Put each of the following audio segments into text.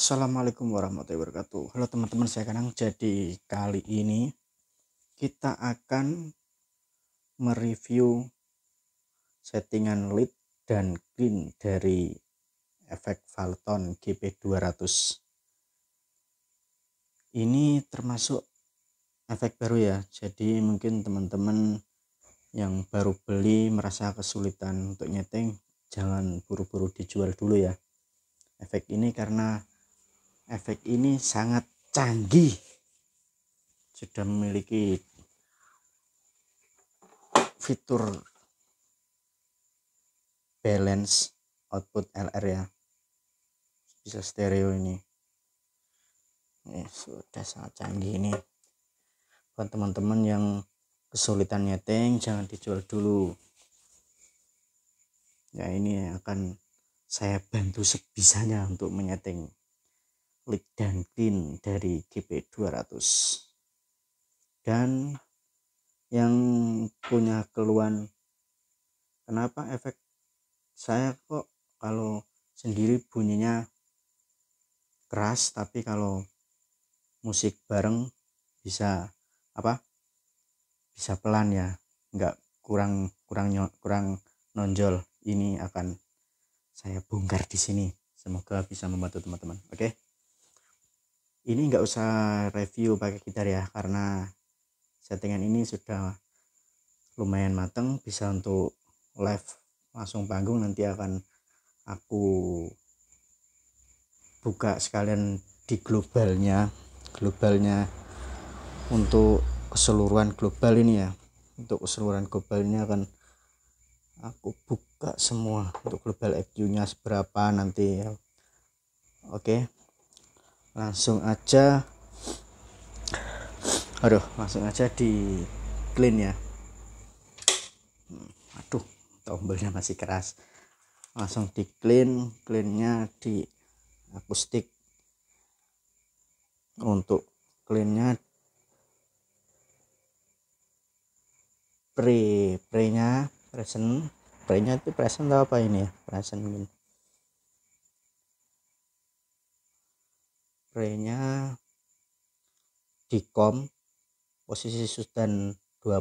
Assalamualaikum warahmatullahi wabarakatuh Halo teman-teman saya Kanang Jadi kali ini kita akan mereview settingan lead dan clean dari efek valton GP200 Ini termasuk efek baru ya Jadi mungkin teman-teman yang baru beli merasa kesulitan untuk nyeting Jangan buru-buru dijual dulu ya Efek ini karena efek ini sangat canggih sudah memiliki fitur balance output LR ya bisa stereo ini ini sudah sangat canggih ini buat teman-teman yang kesulitan nyeting jangan dijual dulu ya ini akan saya bantu sebisanya untuk menyeting klik dan clean dari GP200 dan yang punya keluhan kenapa efek saya kok kalau sendiri bunyinya keras tapi kalau musik bareng bisa apa bisa pelan ya nggak kurang kurang kurang nonjol ini akan saya bongkar di sini semoga bisa membantu teman-teman oke okay? ini nggak usah review pakai gitar ya karena settingan ini sudah lumayan mateng bisa untuk live langsung panggung nanti akan aku buka sekalian di globalnya globalnya untuk keseluruhan global ini ya untuk keseluruhan global ini akan aku buka semua untuk global FQ nya seberapa nanti ya oke okay langsung aja aduh langsung aja di clean ya hmm, aduh tombolnya masih keras langsung di clean cleannya di akustik untuk cleannya pre pre nya present pre nya itu present atau apa ini ya present ini. spraynya dikom posisi sustain 20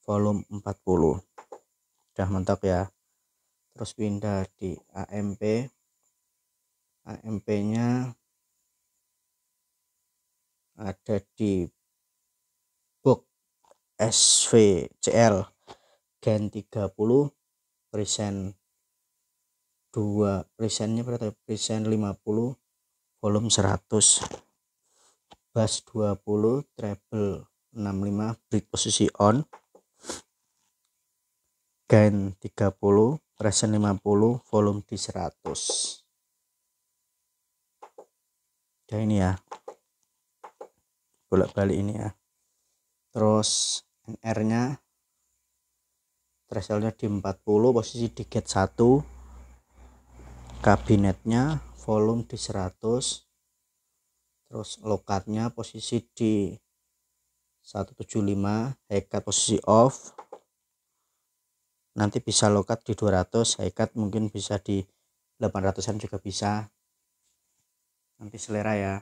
volume 40 udah mentok ya terus pindah di AMP AMP nya ada di box SVCL gen 30 present 2 presentnya berarti present 50 volume 100 bass 20 treble 65 break posisi on gain 30 present 50 volume di 100 ya ini ya bolak-balik ini ya terus NR nya nya di 40 posisi di gate 1 kabinetnya volume di 100 terus lokatnya posisi di 175 hekat posisi off nanti bisa lokat di 200 hekat mungkin bisa di 800an juga bisa nanti selera ya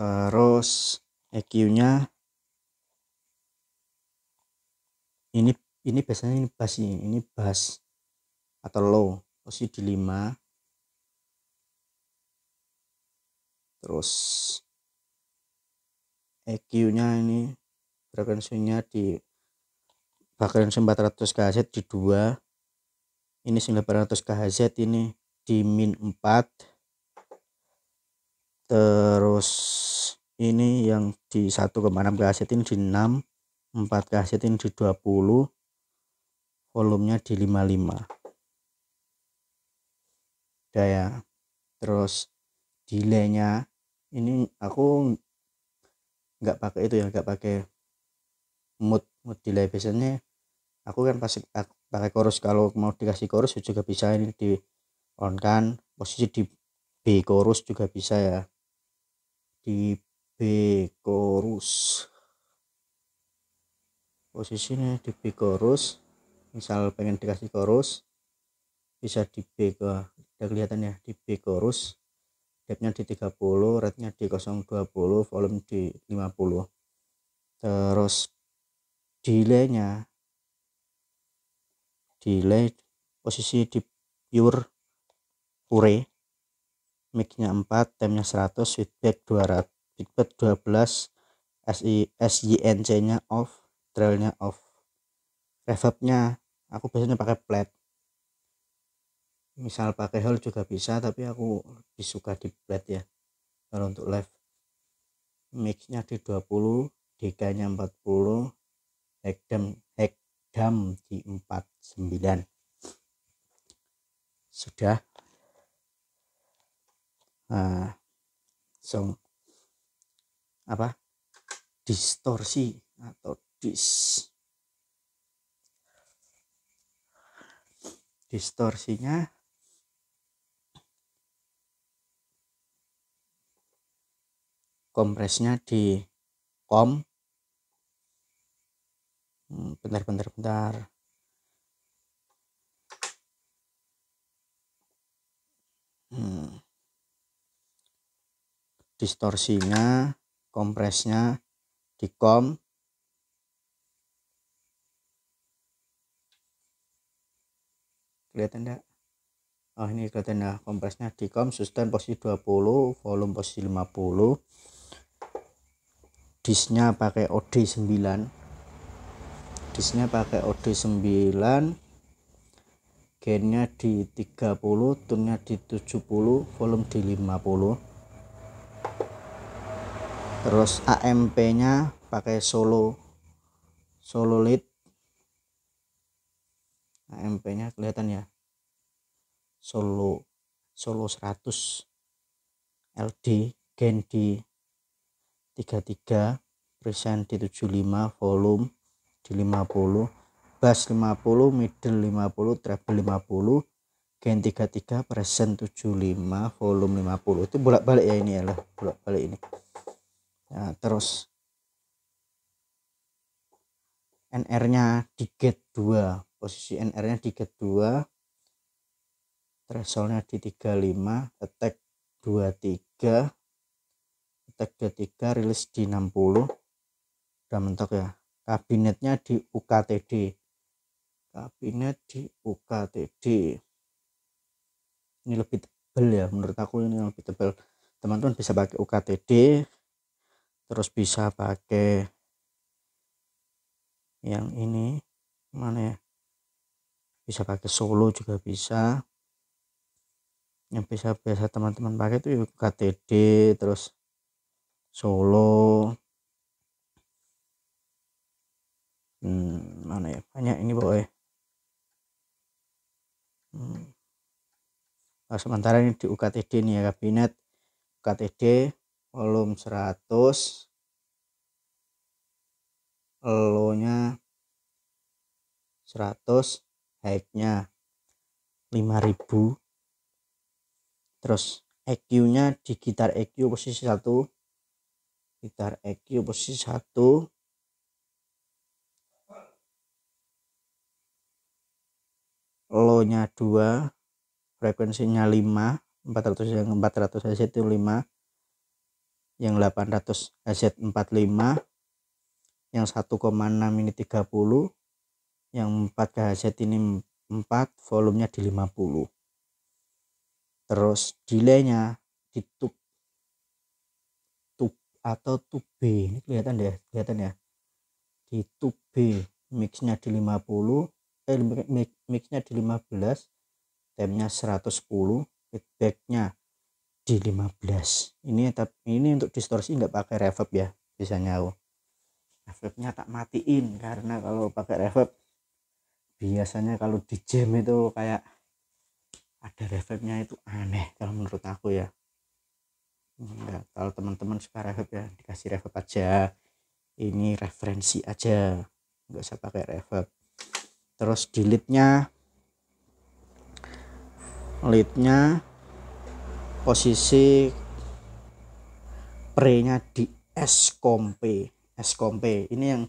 terus EQ nya ini ini biasanya ini bass ini, ini bass atau low posisi di 5 terus EQ nya ini frekuensinya di frekuensi 400 kHz di 2 ini 900 kHz ini di min 4 terus ini yang di 1,6 kHz ini di 6 4 kHz ini di 20 volumenya di 55 udah ya. terus delaynya ini aku nggak pakai itu ya nggak pakai mood mood delay biasanya aku kan pasti pakai chorus kalau mau dikasih chorus juga bisa ini di on kan posisi di B chorus juga bisa ya di B chorus posisinya di B chorus misal pengen dikasih chorus bisa di B ke udah kelihatan ya di B chorus gapnya di 30 rednya di 020 volume di 50 terus delaynya delay posisi di pure pure micnya 4 temnya 100 feedback 200 feedback 12 SI, SINC nya off trailnya off reverbnya aku biasanya pakai plate misal pakai hall juga bisa tapi aku lebih suka di flat ya kalau untuk live mixnya di 20 DK nya 40 hekdam hekdam di 49 sudah uh, ah, song apa distorsi atau dis distorsinya kompresnya di kom hmm, bentar bentar bentar hmm. distorsinya kompresnya di kom kelihatan enggak oh ini kelihatan enggak. kompresnya di kom sustain posisi 20 volume posisi 50 disnya pakai OD9 disnya pakai OD9 gainnya di 30 tunnya di 70 volume di 50 terus AMP nya pakai solo solo lead AMP nya kelihatan ya solo solo 100 LD gain di 33 persen di 75 volume di 50 bass 50 middle 50 treble 50 gain 33 persen 75 volume 50 itu bolak-balik ya ini ya bolak-balik ini nah, terus NR nya di gate 2 posisi NR nya di gate 2 threshold nya di 35 attack 23 tag d rilis di 60 udah mentok ya kabinetnya di UKTD kabinet di UKTD ini lebih tebal ya menurut aku ini lebih tebal teman-teman bisa pakai UKTD terus bisa pakai yang ini mana ya bisa pakai solo juga bisa yang bisa biasa teman-teman pakai itu UKTD terus Solo hmm, mana ya banyak ini boy hmm. nah, sementara ini di UKTD nih ya kabinet UKTD volume 100 nya 100 high-nya 5000 terus EQ-nya di gitar EQ posisi 1 gitar EQ posisi 1 low nya 2 frekuensinya 5 400 yang 400 Hz itu 5 yang 800 Hz 45 yang 1,6 ini 30 yang 4 Hz ini 4 volumenya di 50 terus delaynya di atau 2B ini kelihatan ya kelihatan ya di 2B mixnya di 50 eh mixnya di 15 temnya 110 feedbacknya di 15 ini tapi ini untuk distorsi nggak pakai reverb ya bisa nyawa reverbnya tak matiin karena kalau pakai reverb biasanya kalau di jam itu kayak ada reverbnya itu aneh kalau menurut aku ya nggak iya, kalau teman-teman suka reverb ya dikasih reverb aja ini referensi aja nggak usah pakai reverb terus di leadnya leadnya posisi pre nya di S kompe S kompe ini yang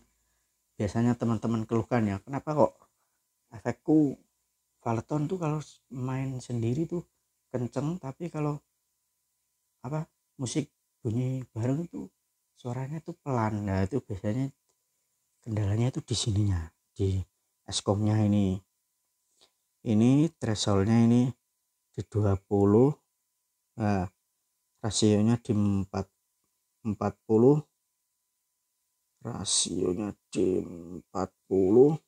biasanya teman-teman keluhkan ya kenapa kok efekku valeton tuh kalau main sendiri tuh kenceng tapi kalau apa musik bunyi bareng itu suaranya tuh pelan nah itu biasanya kendalanya itu di sininya di eskomnya ini ini thresholdnya ini di 20 nah rasionya di 4 40 rasionya di 40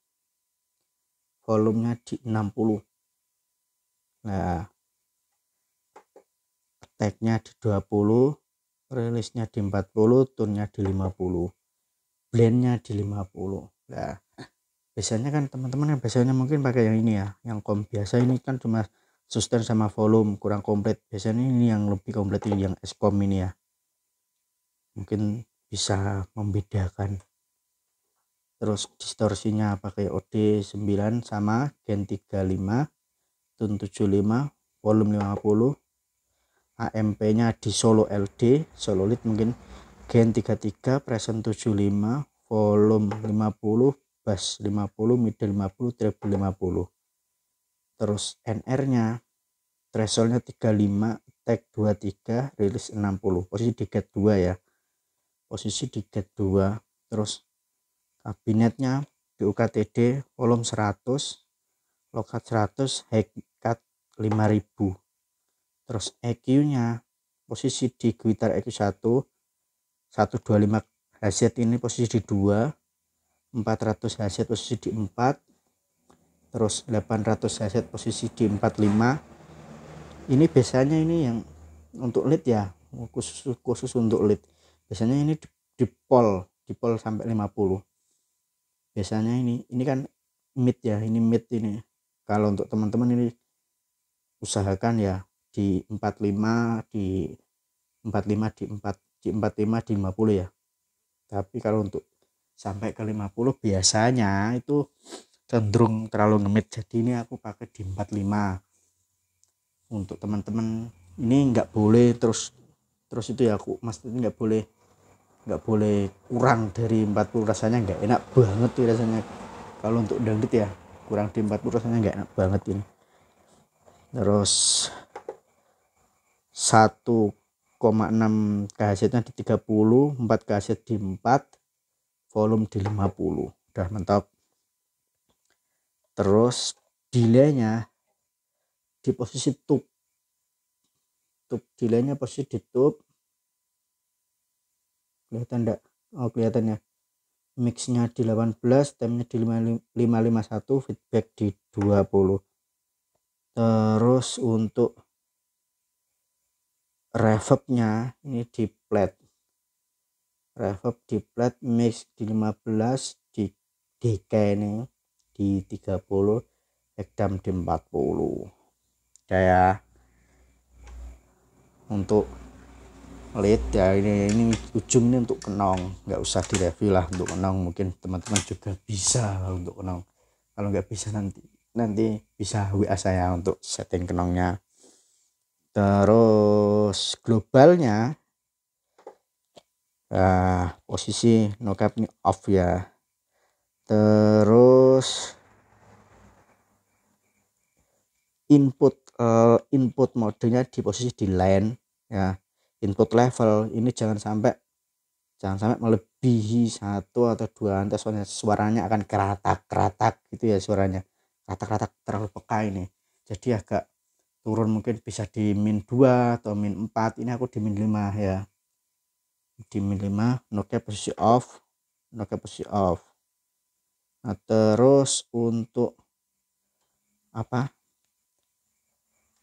volumenya di 60 nah Take-nya di 20 rilisnya di 40 tone-nya di 50 blend-nya di 50 nah biasanya kan teman-teman yang biasanya mungkin pakai yang ini ya yang kom biasa ini kan cuma sustain sama volume kurang komplit biasanya ini yang lebih komplit ini yang eskom ini ya mungkin bisa membedakan terus distorsinya pakai OD 9 sama gen 35 tun 75 volume 50 AMP-nya di Solo LD, Solo Lead mungkin Gen 33, Present 75, Volume 50, Bass 50, Middle 50, Treble 50. Terus NR-nya, threshold-nya 35, tag 23, rilis 60. Posisi di gate 2 ya. Posisi di gate 2. Terus kabinetnya di UKTD, volume 100, lokat 100, high cut 5000 terus EQ-nya posisi di gitar EQ1 125 Hz ini posisi di 2 400 Hz posisi di 4 terus 800 Hz posisi di 45 ini biasanya ini yang untuk lead ya khusus khusus untuk lead biasanya ini di di pole sampai 50 biasanya ini ini kan mid ya ini mid ini kalau untuk teman-teman ini usahakan ya di 45 di 45 di 4 di 45 di 50 ya tapi kalau untuk sampai ke 50 biasanya itu cenderung terlalu ngemit jadi ini aku pakai di 45 untuk teman-teman ini nggak boleh terus terus itu ya aku maksudnya nggak boleh nggak boleh kurang dari 40 rasanya nggak enak banget ya rasanya kalau untuk dangdut ya kurang di 40 rasanya nggak enak banget ini terus 1,6 khz-nya di 30, 4 khz di 4, volume di 50. Udah mentok. Terus delay-nya di posisi tube. Tube delay-nya posisi di tube. Kelihatan enggak? Oh, kelihatan ya. Mix-nya di 18, temnya di 551, feedback di 20. Terus untuk reverbnya ini di plate reverb di plate mix di 15 di DK ini di 30 ekdam di 40 saya untuk lead ya ini ini ujung ini untuk kenong nggak usah direview lah untuk kenong mungkin teman-teman juga bisa lah untuk kenong kalau nggak bisa nanti nanti bisa WA saya untuk setting kenongnya Terus globalnya uh, posisi no cap ini off ya. Terus input uh, input modenya di posisi di line ya. Input level ini jangan sampai jangan sampai melebihi satu atau dua nanti suaranya, suaranya akan keratak-keratak gitu ya suaranya. Keratak-keratak terlalu peka ini. Jadi agak turun mungkin bisa di min 2 atau min 4 ini aku di min 5 ya di min 5 node posisi off node posisi off nah terus untuk apa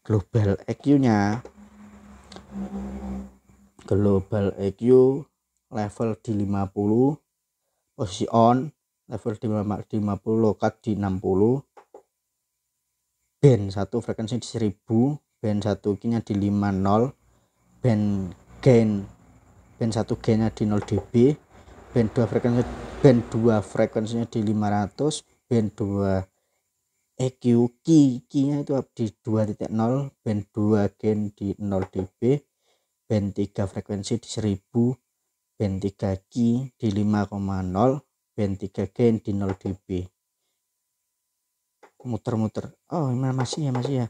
global EQ nya global EQ level di 50 posisi on level di 50 lokat di 60 band 1 frekuensi di 1000 band 1 kinya di 50 band gain band satu gainnya di 0 dB band 2 frekuensi band 2 frekuensinya di 500 band 2 EQ key key-nya itu di 2.0 band 2 gain di 0 dB band 3 frekuensi di 1000 band 3 key di 5,0 band 3 gain di 0 dB muter-muter oh masih ya masih ya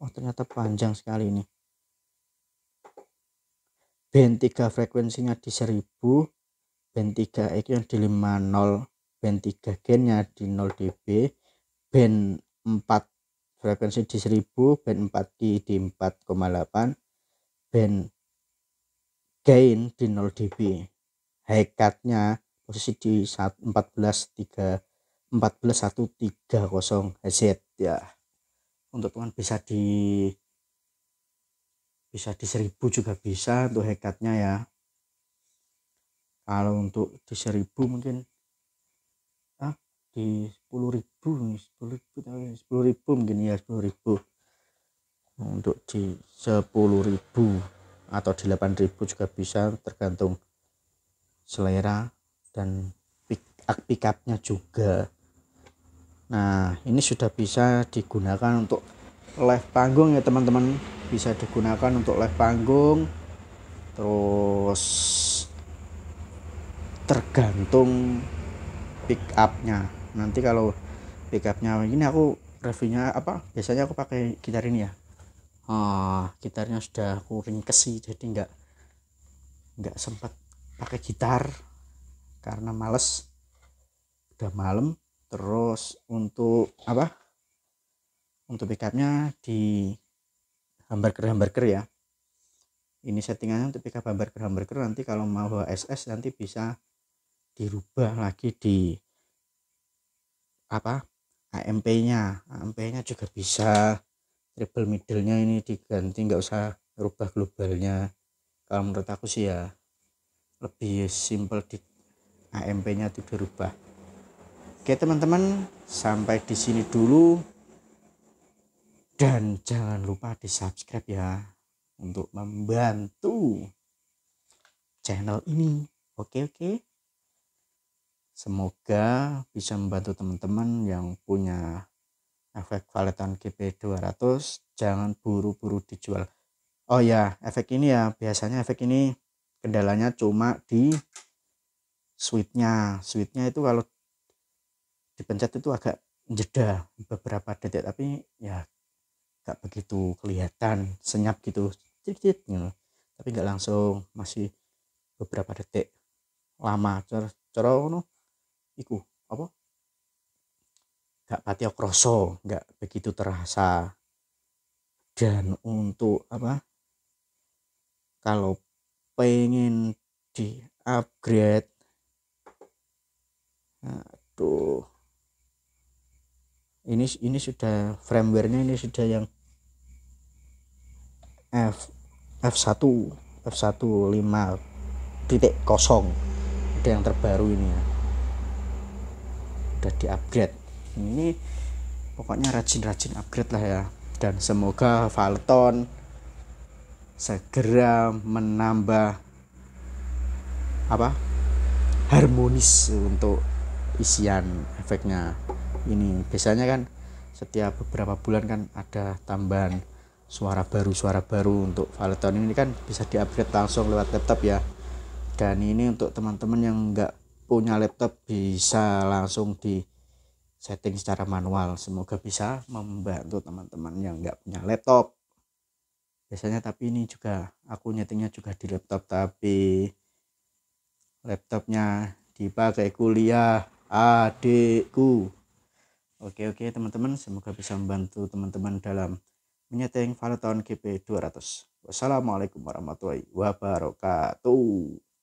oh ternyata panjang sekali ini band 3 frekuensinya di 1000 band 3 EQ yang di 50 band 3 gennya di 0 dB band 4 frekuensi di 1000 band 4 di di 4,8 band gain di 0 dB high cutnya posisi di 14 3 14130 HZ ya untuk teman bisa di bisa di 1000 juga bisa untuk hekatnya ya kalau untuk di 1000 mungkin ah di 10.000 10.000 10.000 mungkin ya 10.000 untuk di 10.000 atau di 8.000 juga bisa tergantung selera dan pick up pickupnya juga Nah, ini sudah bisa digunakan untuk live panggung ya teman-teman. Bisa digunakan untuk live panggung. Terus tergantung pick upnya. Nanti kalau pick upnya ini aku reviewnya apa? Biasanya aku pakai gitar ini ya. Ah, gitarnya sudah aku ringkesi jadi nggak nggak sempat pakai gitar karena males udah malam terus untuk apa untuk pickupnya di hamburger hamburger ya ini settingannya untuk pickup hamburger hamburger nanti kalau mau bawa SS nanti bisa dirubah lagi di apa AMP nya AMP nya juga bisa triple middle nya ini diganti nggak usah rubah globalnya kalau menurut aku sih ya lebih simple di AMP nya itu dirubah Oke teman-teman, sampai di sini dulu. Dan jangan lupa di subscribe ya untuk membantu channel ini. Oke oke. Semoga bisa membantu teman-teman yang punya efek valetan GP200 jangan buru-buru dijual oh ya efek ini ya biasanya efek ini kendalanya cuma di switchnya switchnya itu kalau dipencet itu agak jeda beberapa detik tapi ya nggak begitu kelihatan senyap gitu sedikit gitu. tapi nggak langsung masih beberapa detik lama cara iku apa nggak patio kroso nggak begitu terasa dan untuk apa kalau pengen di upgrade aduh ini ini sudah framework nya ini sudah yang F F1 F1 5 titik kosong ada yang terbaru ini ya udah di ini pokoknya rajin-rajin upgrade lah ya dan semoga Valton segera menambah apa harmonis untuk isian efeknya ini biasanya kan setiap beberapa bulan kan ada tambahan suara baru suara baru untuk Valeton ini kan bisa diupgrade langsung lewat laptop ya dan ini untuk teman-teman yang nggak punya laptop bisa langsung di setting secara manual semoga bisa membantu teman-teman yang nggak punya laptop biasanya tapi ini juga aku nyetingnya juga di laptop tapi laptopnya dipakai kuliah adikku Oke oke teman-teman, semoga bisa membantu teman-teman dalam menyeting Valentine GP 200. Wassalamualaikum warahmatullahi wabarakatuh.